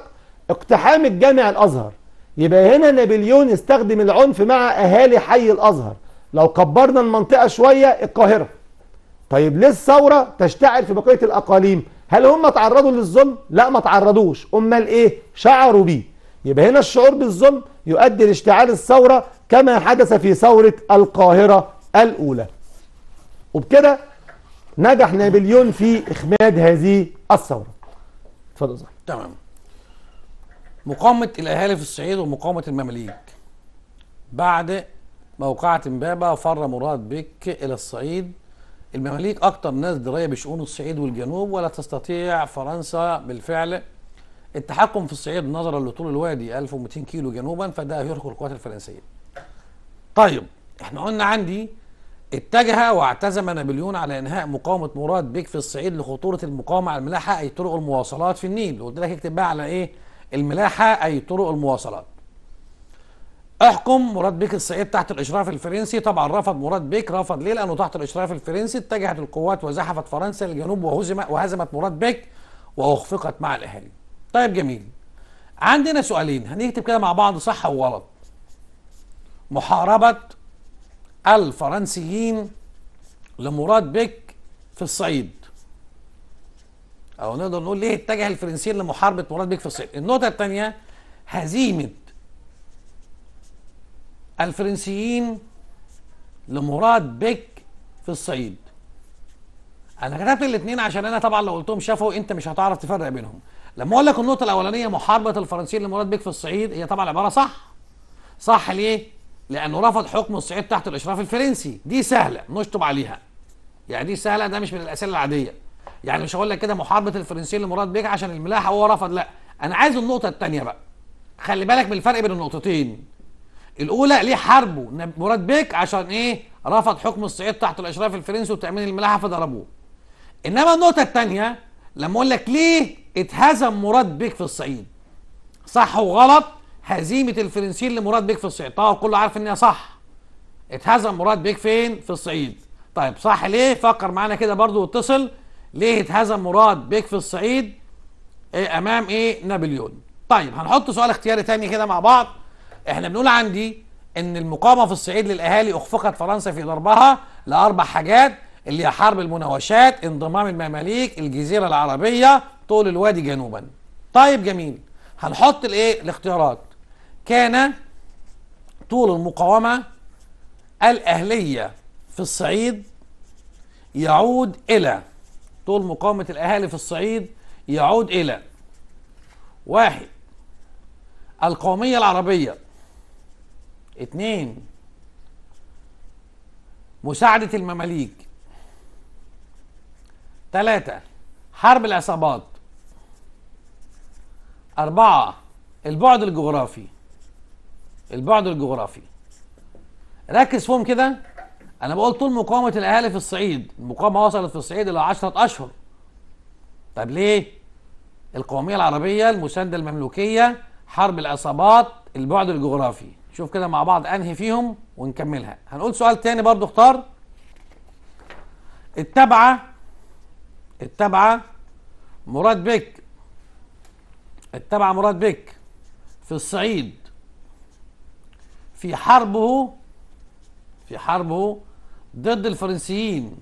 اقتحام الجامع الازهر يبقى هنا نابليون استخدم العنف مع اهالي حي الازهر لو كبرنا المنطقه شويه القاهره طيب ليه الثورة تشتعل في بقية الأقاليم هل هم تعرضوا للظلم لا ما تعرضوش امال ايه شعروا بيه يبقى هنا الشعور بالظلم يؤدي لاشتعال الثورة كما حدث في ثورة القاهرة الأولى وبكده نجح نابليون في إخماد هذه الثورة اتفضل صح تمام مقاومة الأهالي في الصعيد ومقاومة المماليك بعد موقعه امبابة فر مراد بك إلى الصعيد المماليك أكتر ناس دراية بشؤون الصعيد والجنوب ولا تستطيع فرنسا بالفعل التحكم في الصعيد نظرا لطول الوادي 1200 كيلو جنوبا فده يرخي القوات الفرنسية طيب احنا قلنا عندي اتجه واعتزم نابليون على انهاء مقاومه مراد بيك في الصعيد لخطوره المقاومه على الملاحه اي طرق المواصلات في النيل قلت لك اكتب بقى على ايه الملاحه اي طرق المواصلات احكم مراد بيك الصعيد تحت الاشراف الفرنسي طبعا رفض مراد بيك رفض ليه لانه تحت الاشراف الفرنسي اتجهت القوات وزحفت فرنسا للجنوب وهزم وهزمت مراد بيك واخفقت مع الاهالي طيب جميل عندنا سؤالين هنكتب كده مع بعض صح وغلط محاربه الفرنسيين لمراد بيك في الصعيد او نقدر نقول ليه اتجه الفرنسيين لمحاربه مراد بيك في الصعيد النقطه الثانيه هزيمه الفرنسيين لمراد بك في الصعيد انا كتبت الاثنين عشان انا طبعا لو قلتهم شافوا انت مش هتعرف تفرق بينهم لما اقول لك النقطه الاولانيه محاربه الفرنسيين لمراد بك في الصعيد هي طبعا عباره صح صح ليه لانه رفض حكم الصعيد تحت الاشراف الفرنسي دي سهله نشطب عليها يعني دي سهله ده مش من الاسئله العاديه يعني مش هقول لك كده محاربه الفرنسيين لمراد بك عشان الملاحه وهو رفض لا انا عايز النقطه الثانيه بقى خلي بالك من الفرق بين النقطتين الاولى ليه حاربوا مراد بيك عشان ايه رفض حكم الصعيد تحت الاشراف الفرنسي وتامين الملاحه فضربوه انما النقطه الثانيه لما اقول لك ليه اتهزم مراد بيك في الصعيد صح وغلط هزيمه الفرنسيين لمراد بيك في الصعيد طبعا كله عارف ان هي صح اتهزم مراد بيك فين في الصعيد طيب صح ليه فكر معانا كده برضو واتصل ليه اتهزم مراد بيك في الصعيد إيه امام ايه نابليون طيب هنحط سؤال اختياري تاني كده مع بعض احنا بنقول عندي ان المقاومه في الصعيد للاهالي اخفقت فرنسا في ضربها لاربع حاجات اللي هي حرب المناوشات انضمام المماليك الجزيره العربيه طول الوادي جنوبا طيب جميل هنحط الايه الاختيارات كان طول المقاومه الاهليه في الصعيد يعود الى طول مقاومه الاهالي في الصعيد يعود الى واحد القوميه العربيه اتنين مساعدة المماليك تلاتة حرب العصابات أربعة البعد الجغرافي البعد الجغرافي ركز فيهم كده أنا بقول طول مقاومة الأهالي في الصعيد المقاومة وصلت في الصعيد إلى عشرة أشهر طب ليه؟ القومية العربية المساندة المملوكية حرب العصابات البعد الجغرافي شوف كده مع بعض انهي فيهم ونكملها هنقول سؤال تاني برضو اختار التابعة التابعة مراد بك التابعة مراد بك في الصعيد في حربه في حربه ضد الفرنسيين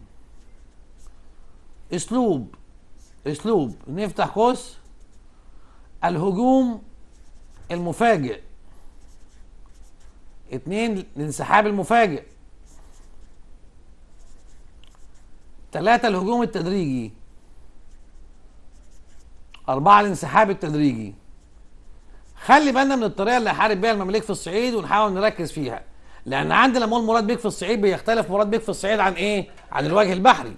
اسلوب اسلوب نفتح قوس الهجوم المفاجئ اتنين الانسحاب المفاجئ ثلاثة الهجوم التدريجي أربعة الانسحاب التدريجي خلي بالنا من الطريقة اللي حارب بيها المماليك في الصعيد ونحاول نركز فيها لأن عندنا مول مراد بيك في الصعيد بيختلف مراد بيك في الصعيد عن إيه؟ عن الوجه البحري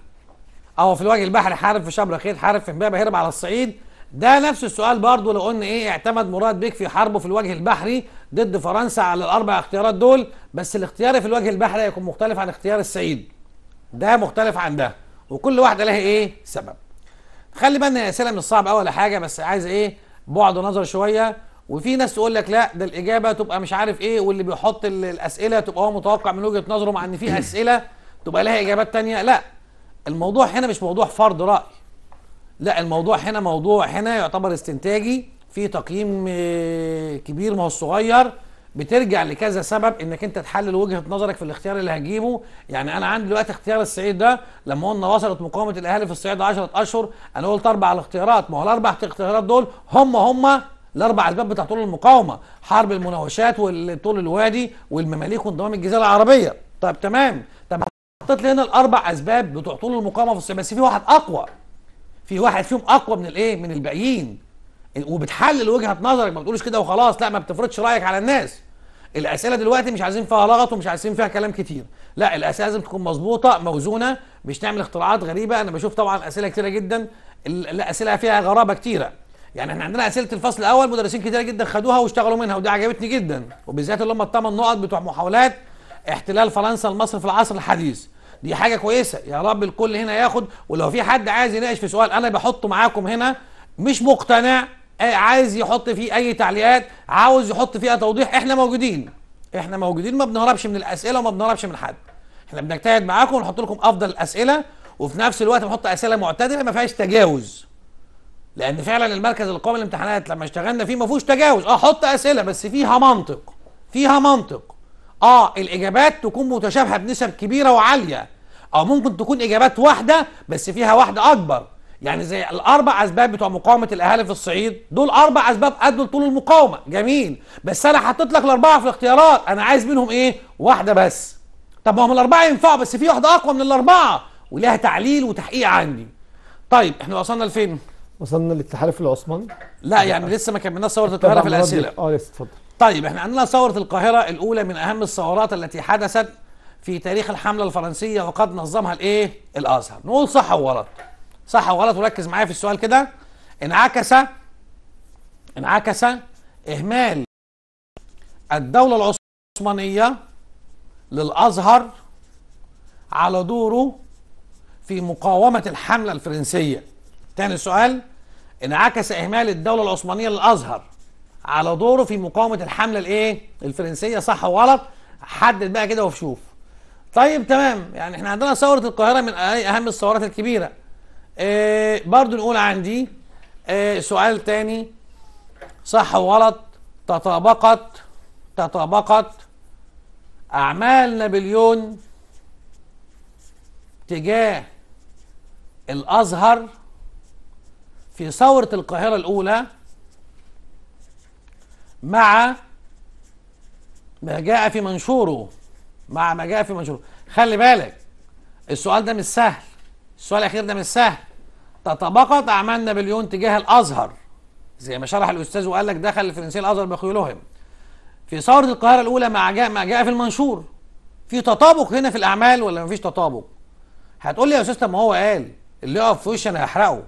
أو في الوجه البحري حارب في شبرا خير حارب في امبابة هرب على الصعيد ده نفس السؤال برضه لو قلنا ايه اعتمد مراد بيك في حربه في الوجه البحري ضد فرنسا على الاربع اختيارات دول بس الاختيار في الوجه البحري هيكون مختلف عن اختيار السعيد ده مختلف عن ده وكل واحده لها ايه سبب خلي بالنا اسئله مش صعب ولا حاجه بس عايز ايه بعد نظر شويه وفي ناس تقول لك لا ده الاجابه تبقى مش عارف ايه واللي بيحط الاسئله تبقى هو متوقع من وجهه نظره مع ان في اسئله تبقى لها اجابات تانية لا الموضوع هنا مش موضوع فرض راي لا الموضوع هنا موضوع هنا يعتبر استنتاجي في تقييم آه، كبير ما هو الصغير بترجع لكذا سبب انك انت تحلل وجهه نظرك في الاختيار اللي هتجيبه يعني انا عندي دلوقتي اختيار الصعيد ده لما قلنا وصلت مقاومه الاهالي في الصعيد 10 اشهر انا قلت اربع الاختيارات ما هو الاربع اختيارات دول هم هم الاربع اسباب بتاع طول المقاومه حرب المناوشات وطول الوادي والمماليك وانضمام الجزيره العربيه طب تمام طب حطيت لي هنا الاربع اسباب بتوع طول المقاومه في الصعيد بس في واحد اقوى في واحد فيهم اقوى من الايه من الباقيين وبتحلل وجهه نظرك ما بتقولش كده وخلاص لا ما بتفرضش رايك على الناس الاسئله دلوقتي مش عايزين فيها لغط ومش عايزين فيها كلام كتير لا الاسئله لازم تكون مظبوطه موزونه مش نعمل اختراعات غريبه انا بشوف طبعا اسئله كتيره جدا الاسئله فيها غرابه كتيره يعني احنا عندنا اسئله الفصل الاول مدرسين كتير جدا خدوها واشتغلوا منها ودي عجبتني جدا وبالذات اللي هم الثمان نقط بتوع محاولات احتلال فرنسا لمصر في العصر الحديث دي حاجه كويسه يا رب الكل هنا ياخد ولو في حد عايز يناقش في سؤال انا بحطه معاكم هنا مش مقتنع آه، عايز يحط فيه اي تعليقات عاوز يحط فيها توضيح احنا موجودين احنا موجودين ما بنهربش من الاسئله وما بنهربش من حد احنا بنجتهد معاكم ونحط لكم افضل الاسئله وفي نفس الوقت بنحط اسئله معتدله ما فيهاش تجاوز لان فعلا المركز القومي للامتحانات لما اشتغلنا فيه ما فيهوش تجاوز اه حط اسئله بس فيها منطق فيها منطق اه الاجابات تكون متشابهه بنسب كبيره وعاليه او ممكن تكون اجابات واحده بس فيها واحده اكبر يعني زي الاربع اسباب بتوع مقاومه الاهالي في الصعيد دول اربع اسباب ادوا لطول المقاومه جميل بس انا حطيت لك الاربعه في الاختيارات انا عايز منهم ايه واحده بس طب ما هم الاربعه ينفعوا بس في واحده اقوى من الاربعه ولها تعليل وتحقيق عندي طيب احنا وصلنا لفين وصلنا للتحالف العثماني لا يعني لسه ما كملناش ثوره التحالف الاسئله اه لسه اتفضل طيب احنا عندنا ثورة القاهرة الأولى من أهم الثورات التي حدثت في تاريخ الحملة الفرنسية وقد نظمها الإيه؟ الأزهر نقول صح وغلط صح وغلط وركز معايا في السؤال كده انعكس انعكس إهمال الدولة العثمانية للأزهر على دوره في مقاومة الحملة الفرنسية تاني سؤال انعكس إهمال الدولة العثمانية للأزهر على دوره في مقاومه الحمله الايه الفرنسيه صح وغلط حدد بقى كده وشوف طيب تمام يعني احنا عندنا ثوره القاهره من اهم الثورات الكبيره اه برضو نقول عندي اه سؤال تاني صح وغلط تطابقت تطابقت اعمال نابليون تجاه الازهر في ثوره القاهره الاولى مع ما جاء في منشوره مع ما جاء في منشوره خلي بالك السؤال ده مش سهل السؤال الاخير ده مش سهل تطابقت اعمال نابليون تجاه الازهر زي ما شرح الاستاذ وقال لك دخل الفرنسيين الازهر بخيولهم في ثوره القاهره الاولى مع جاء ما جاء في المنشور في تطابق هنا في الاعمال ولا مفيش تطابق هتقول لي يا استاذ طب ما هو قال اللي يقف في وشي انا هحرقه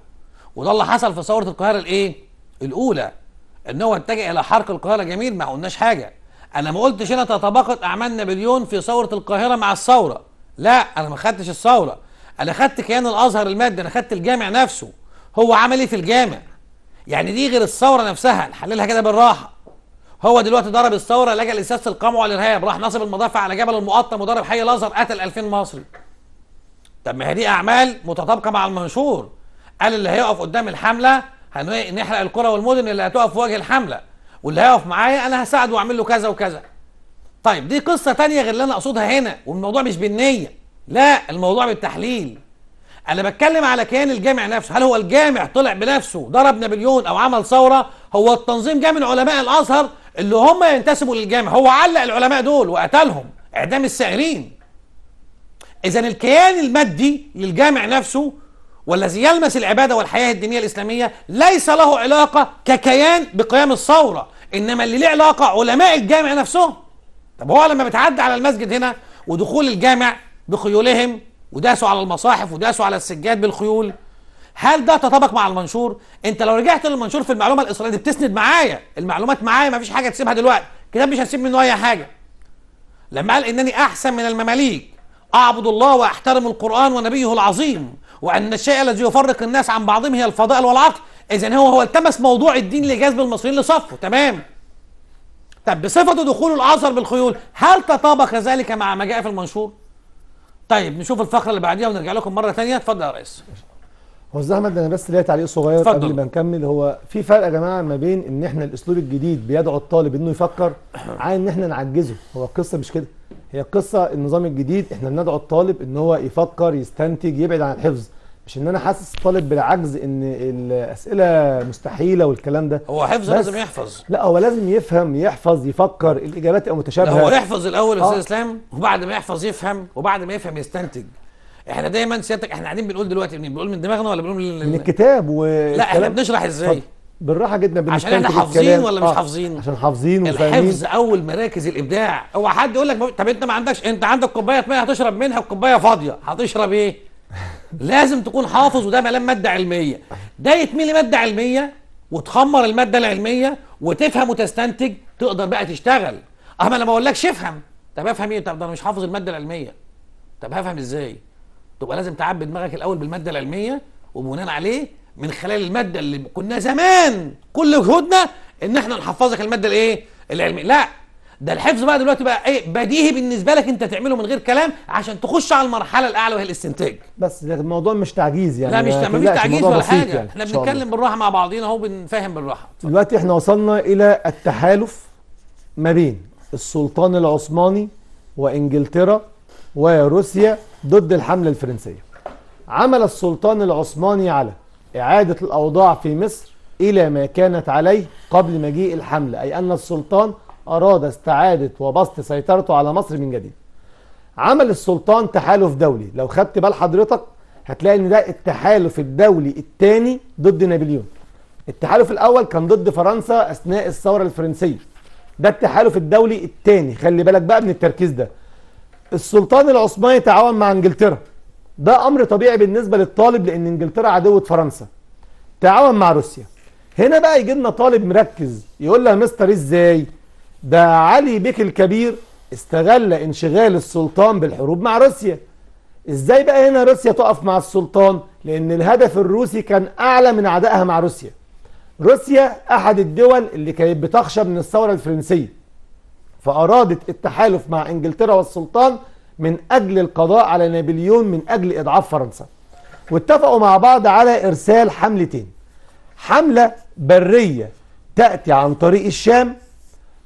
وده اللي حصل في ثوره القاهره الايه الاولى ان هو اتجه الى حرق القاهره جميل ما قلناش حاجه انا ما قلتش هنا تطابقت اعمال نابليون في ثوره القاهره مع الثوره لا انا ما خدتش الثوره انا خدت كيان الازهر المادي انا خدت الجامع نفسه هو عمل ايه في الجامع يعني دي غير الثوره نفسها نحللها كده بالراحه هو دلوقتي ضرب الثوره لجا لسياسه القمع والارهاب راح نصب المضافه على جبل المقطم وضرب حي الازهر قتل 2000 مصري طب ما هي دي اعمال متطابقه مع المنشور قال اللي هيقف قدام الحمله هنحرق القرى والمدن اللي هتقف في وجه الحمله واللي هيقف معايا انا هساعده واعمل له كذا وكذا طيب دي قصه تانية غير اللي انا اقصدها هنا والموضوع مش بالنيه لا الموضوع بالتحليل انا بتكلم على كيان الجامع نفسه هل هو الجامع طلع بنفسه ضرب نابليون او عمل ثوره هو التنظيم جاء من علماء الازهر اللي هم ينتسبوا للجامع هو علق العلماء دول وقتلهم اعدام السائرين اذا الكيان المادي للجامع نفسه والذي يلمس العبادة والحياة الدينية الإسلامية ليس له علاقة ككيان بقيام الثورة إنما اللي له علاقة علماء الجامع نفسهم طب هو لما بتعدي على المسجد هنا ودخول الجامع بخيولهم وداسوا على المصاحف وداسوا على السجاد بالخيول هل ده تطابق مع المنشور انت لو رجعت للمنشور في المعلومه الاسرائيليه بتسند معايا المعلومات معايا مفيش حاجه تسيبها دلوقتي الكتاب مش هسيب منه اي حاجه لما قال انني احسن من المماليك اعبد الله واحترم القران ونبيه العظيم وأن الشيء الذي يفرق الناس عن بعضهم هي الفضائل والعقل إذا هو هو التمس موضوع الدين لجذب المصريين لصفه تمام طب بصفة دخول الأزهر بالخيول هل تطابق ذلك مع ما جاء في المنشور؟ طيب نشوف الفقرة اللي بعديها ونرجع لكم مرة ثانية اتفضل يا ريس استاذ احمد انا بس ليا تعليق صغير فضل. قبل ما نكمل هو في فرق يا جماعه ما بين ان احنا الاسلوب الجديد بيدعو الطالب انه يفكر عن ان احنا نعجزه هو القصه مش كده هي القصه النظام الجديد احنا بندعو الطالب ان هو يفكر يستنتج يبعد عن الحفظ مش ان انا حاسس الطالب بالعجز ان الاسئله مستحيله والكلام ده هو حفظ لازم يحفظ لا هو لازم يفهم يحفظ يفكر الاجابات تبقى متشابهه هو يحفظ الاول يا استاذ آه. اسلام وبعد ما يحفظ يفهم وبعد ما يفهم يستنتج احنا دايما سيادتك احنا قاعدين بنقول دلوقتي منين بنقول من دماغنا ولا بنقول من, من الكتاب و لا احنا بنشرح ازاي بالراحه جدا عشان احنا حافظين ولا مش آه، حافظين؟ عشان حافظين وفاهمين الحفظ اول مراكز الابداع هو حد يقول لك طب انت ما عندكش انت عندك كوبايه ميه هتشرب منها الكوبايه فاضيه هتشرب ايه؟ لازم تكون حافظ وده ملام ماده علميه ده يتملي ماده علميه وتخمر الماده العلميه وتفهم وتستنتج تقدر بقى تشتغل اما انا ما اقولكش افهم طب افهم ايه؟ طب ده انا مش حافظ الماده العلميه طب هفهم ازاي؟ تبقى لازم تعبي دماغك الاول بالماده العلميه وبناء عليه من خلال الماده اللي كنا زمان كل جهودنا ان احنا نحفظك الماده الايه العلميه لا ده الحفظ بقى دلوقتي بقى ايه بديهي بالنسبه لك انت تعمله من غير كلام عشان تخش على المرحله الاعلى وهي الاستنتاج بس الموضوع مش تعجيز يعني لا مش مفيش تعجيز ولا حاجه يعني. احنا بنتكلم بالراحه مع بعضينا اهو بنفهم بالراحه دلوقتي احنا وصلنا الى التحالف ما بين السلطان العثماني وانجلترا وروسيا ضد الحمله الفرنسيه عمل السلطان العثماني على إعادة الأوضاع في مصر إلى ما كانت عليه قبل مجيء الحملة أي أن السلطان أراد استعادة وبسط سيطرته على مصر من جديد عمل السلطان تحالف دولي لو خدت بال حضرتك هتلاقي ان ده التحالف الدولي الثاني ضد نابليون التحالف الاول كان ضد فرنسا اثناء الثوره الفرنسيه ده التحالف الدولي الثاني خلي بالك بقى من التركيز ده السلطان العثماني تعاون مع انجلترا ده امر طبيعي بالنسبه للطالب لان انجلترا عدوه فرنسا تعاون مع روسيا هنا بقى يجي لنا طالب مركز يقول لها مستر ازاي ده علي بك الكبير استغل انشغال السلطان بالحروب مع روسيا ازاي بقى هنا روسيا تقف مع السلطان لان الهدف الروسي كان اعلى من عدائها مع روسيا روسيا احد الدول اللي كانت بتخشى من الثوره الفرنسيه فارادت التحالف مع انجلترا والسلطان من أجل القضاء على نابليون من أجل إضعاف فرنسا واتفقوا مع بعض على إرسال حملتين حملة برية تأتي عن طريق الشام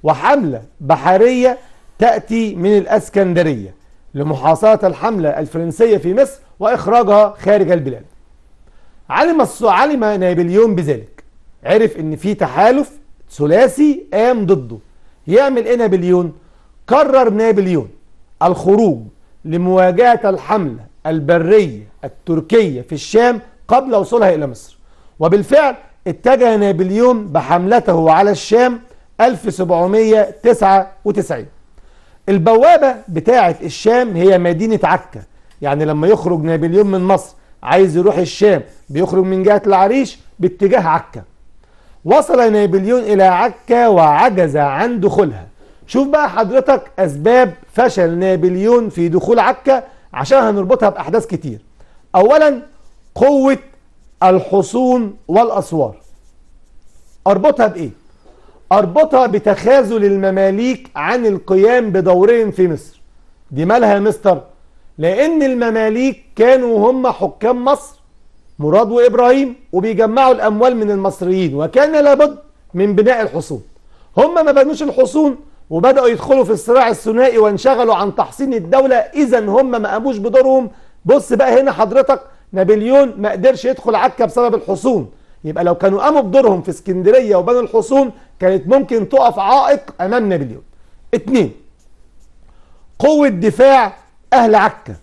وحملة بحرية تأتي من الأسكندرية لمحاصرة الحملة الفرنسية في مصر وإخراجها خارج البلاد علم علم نابليون بذلك عرف ان في تحالف ثلاثي قام ضده يعمل ايه نابليون قرر نابليون الخروج لمواجهة الحملة البرية التركية في الشام قبل وصولها إلى مصر وبالفعل اتجه نابليون بحملته على الشام 1799 البوابة بتاعة الشام هي مدينة عكا يعني لما يخرج نابليون من مصر عايز يروح الشام بيخرج من جهة العريش باتجاه عكا وصل نابليون إلى عكا وعجز عن دخولها شوف بقى حضرتك أسباب فشل نابليون في دخول عكا عشان هنربطها بأحداث كتير أولا قوة الحصون والأسوار أربطها بإيه؟ أربطها بتخاذل المماليك عن القيام بدورهم في مصر دي مالها يا مستر؟ لأن المماليك كانوا هم حكام مصر مراد وإبراهيم وبيجمعوا الأموال من المصريين وكان لابد من بناء الحصون هم ما بنوش الحصون وبدأوا يدخلوا في الصراع الثنائي وانشغلوا عن تحصين الدولة إذا هم ما قاموش بدورهم بص بقى هنا حضرتك نابليون ما قدرش يدخل عكا بسبب الحصون يبقى لو كانوا قاموا بدورهم في اسكندرية وبنوا الحصون كانت ممكن تقف عائق أمام نابليون اتنين قوة دفاع أهل عكا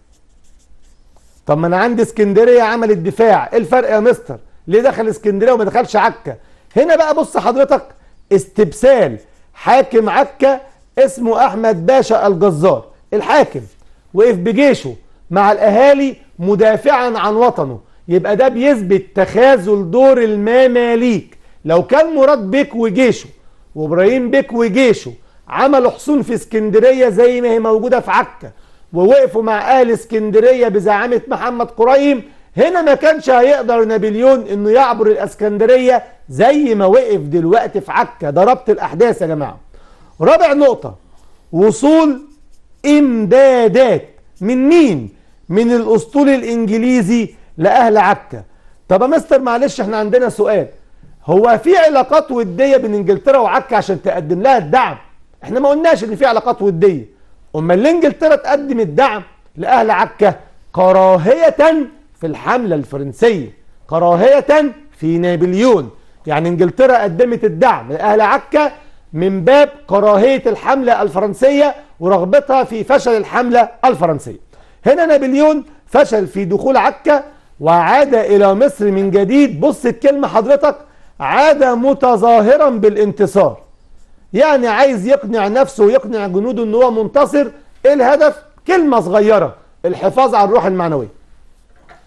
طب ما أنا عندي اسكندرية عملت دفاع إيه الفرق يا مستر ليه دخل اسكندرية وما دخلش عكا هنا بقى بص حضرتك استبسال حاكم عكا اسمه احمد باشا الجزار الحاكم وقف بجيشه مع الاهالي مدافعا عن وطنه يبقى ده بيثبت تخاذل دور المماليك لو كان مراد بيك وجيشه وابراهيم بيك وجيشه عملوا حصون في اسكندريه زي ما هي موجوده في عكا ووقفوا مع اهل اسكندريه بزعامه محمد قريم هنا ما كانش هيقدر نابليون انه يعبر الاسكندرية زي ما وقف دلوقتي في عكا ده ربط الاحداث يا جماعة رابع نقطة وصول امدادات من مين من الاسطول الانجليزي لاهل عكا طب يا مستر معلش احنا عندنا سؤال هو في علاقات وديه بين انجلترا وعكا عشان تقدم لها الدعم احنا ما قلناش ان في علاقات وديه امال انجلترا تقدم الدعم لاهل عكا كراهيه في الحملة الفرنسية كراهية في نابليون يعني انجلترا قدمت الدعم لأهل عكا من باب كراهية الحملة الفرنسية ورغبتها في فشل الحملة الفرنسية هنا نابليون فشل في دخول عكا وعاد إلى مصر من جديد بص الكلمة حضرتك عاد متظاهرا بالانتصار يعني عايز يقنع نفسه ويقنع جنوده ان هو منتصر ايه الهدف كلمة صغيرة الحفاظ على الروح المعنوية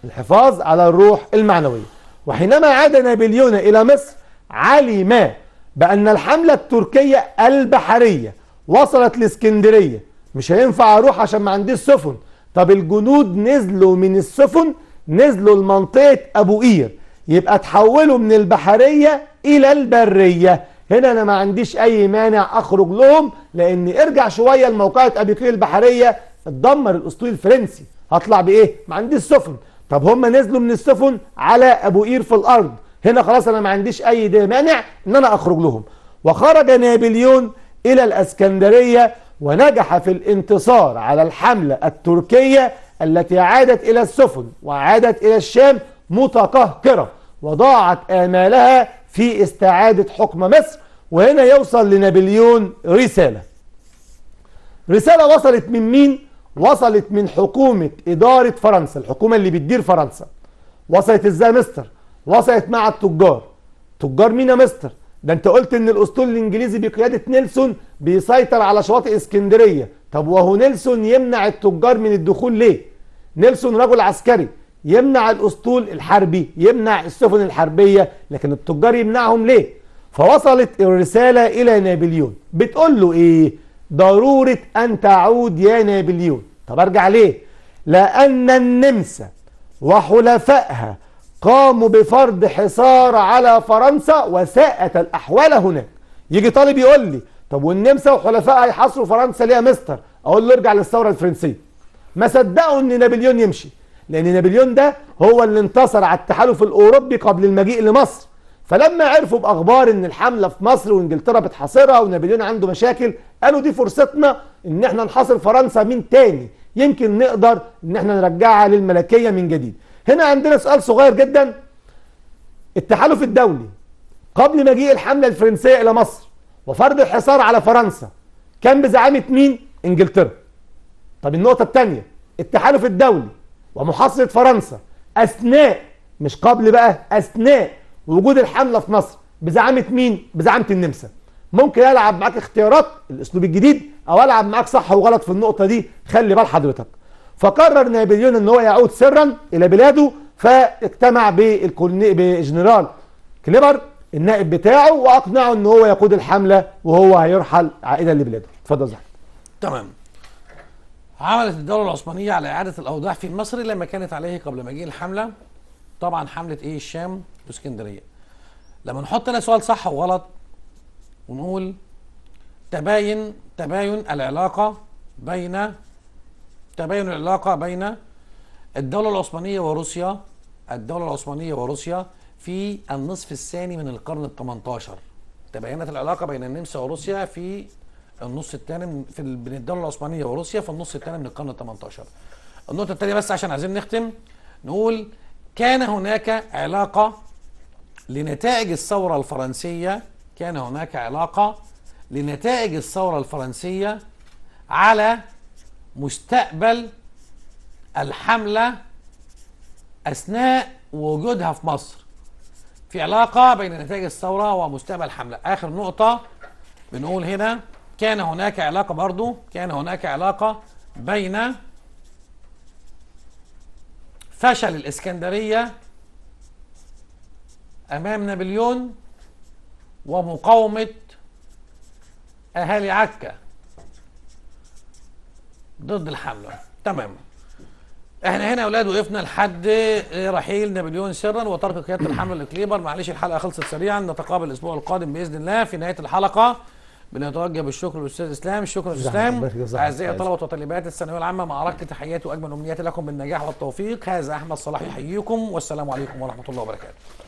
الحفاظ على الروح المعنوية وحينما عاد نابليون إلى مصر علم بأن الحملة التركية البحرية وصلت لاسكندرية مش هينفع أروح عشان ما عنديش سفن طب الجنود نزلوا من السفن نزلوا لمنطقة أبو قير يبقى تحولوا من البحرية إلى البرية هنا أنا ما عنديش أي مانع أخرج لهم لأن ارجع شوية لموقعة أبي قير البحرية اتدمر الأسطول الفرنسي هطلع بإيه؟ ما عنديش سفن طب هم نزلوا من السفن على ابو قير في الارض هنا خلاص انا ما عنديش اي ده مانع ان انا اخرج لهم وخرج نابليون الى الاسكندرية ونجح في الانتصار على الحملة التركية التي عادت الى السفن وعادت الى الشام متقهقرة وضاعت امالها في استعادة حكم مصر وهنا يوصل لنابليون رسالة رسالة وصلت من مين وصلت من حكومة إدارة فرنسا الحكومة اللي بتدير فرنسا وصلت إزاي مستر وصلت مع التجار تجار مين يا مستر ده انت قلت ان الاسطول الانجليزي بقيادة نيلسون بيسيطر على شواطئ اسكندرية طب وهو نيلسون يمنع التجار من الدخول ليه نيلسون رجل عسكري يمنع الاسطول الحربي يمنع السفن الحربية لكن التجار يمنعهم ليه فوصلت الرسالة الى نابليون بتقول له ايه ضرورة أن تعود يا نابليون طب أرجع ليه لأن النمسا وحلفائها قاموا بفرض حصار على فرنسا وساءت الأحوال هناك يجي طالب يقول لي طب والنمسا وحلفائها يحصروا فرنسا ليه يا مستر أقول له ارجع للثورة الفرنسية ما صدقوا أن نابليون يمشي لأن نابليون ده هو اللي انتصر على التحالف الأوروبي قبل المجيء لمصر فلما عرفوا باخبار ان الحمله في مصر وانجلترا بتحاصرها ونابليون عنده مشاكل قالوا دي فرصتنا ان احنا نحاصر فرنسا من تاني يمكن نقدر ان احنا نرجعها للملكيه من جديد هنا عندنا سؤال صغير جدا التحالف الدولي قبل مجيء الحمله الفرنسيه الى مصر وفرض الحصار على فرنسا كان بزعامه مين انجلترا طب النقطه الثانيه التحالف الدولي ومحاصره فرنسا اثناء مش قبل بقى اثناء وجود الحمله في مصر بزعامه مين بزعامه النمسا ممكن العب معاك اختيارات الاسلوب الجديد او العب معاك صح وغلط في النقطه دي خلي بال حضرتك فقرر نابليون ان هو يعود سرا الى بلاده فاجتمع بجنرال كليبر النائب بتاعه واقنعه ان هو يقود الحمله وهو هيرحل عائدا لبلاده اتفضل زحمه تمام عملت الدوله العثمانيه على اعاده الاوضاع في مصر لما كانت عليه قبل مجيء الحمله طبعا حمله ايه الشام واسكندريه لما نحط لها سؤال صح وغلط ونقول تباين تباين العلاقه بين تباين العلاقه بين الدوله العثمانيه وروسيا الدوله العثمانيه وروسيا في النصف الثاني من القرن ال 18 تباينت العلاقه بين النمسا وروسيا في النص الثاني في بين الدوله العثمانيه وروسيا في النص الثاني من القرن ال 18 النقطه الثانيه بس عشان عايزين نختم نقول كان هناك علاقة لنتائج الثورة الفرنسية كان هناك علاقة لنتائج الثورة الفرنسية على مستقبل الحملة أثناء وجودها في مصر في علاقة بين نتائج الثورة ومستقبل الحملة آخر نقطة بنقول هنا كان هناك علاقة برضو كان هناك علاقة بين فشل الإسكندرية أمام نابليون ومقاومة أهالي عكا ضد الحملة تمام احنا هنا يا اولاد وقفنا لحد رحيل نابليون سرا وترك قياده الحمله لكليبر معلش الحلقه خلصت سريعا نتقابل الاسبوع القادم باذن الله في نهايه الحلقه بنتوجه بالشكر للاستاذ اسلام شكرا اسلام اعزائي الطلبه وطالبات الثانويه العامه معركه تحياتي واجمل امنياتي لكم بالنجاح والتوفيق هذا احمد صلاح يحييكم والسلام عليكم ورحمه الله وبركاته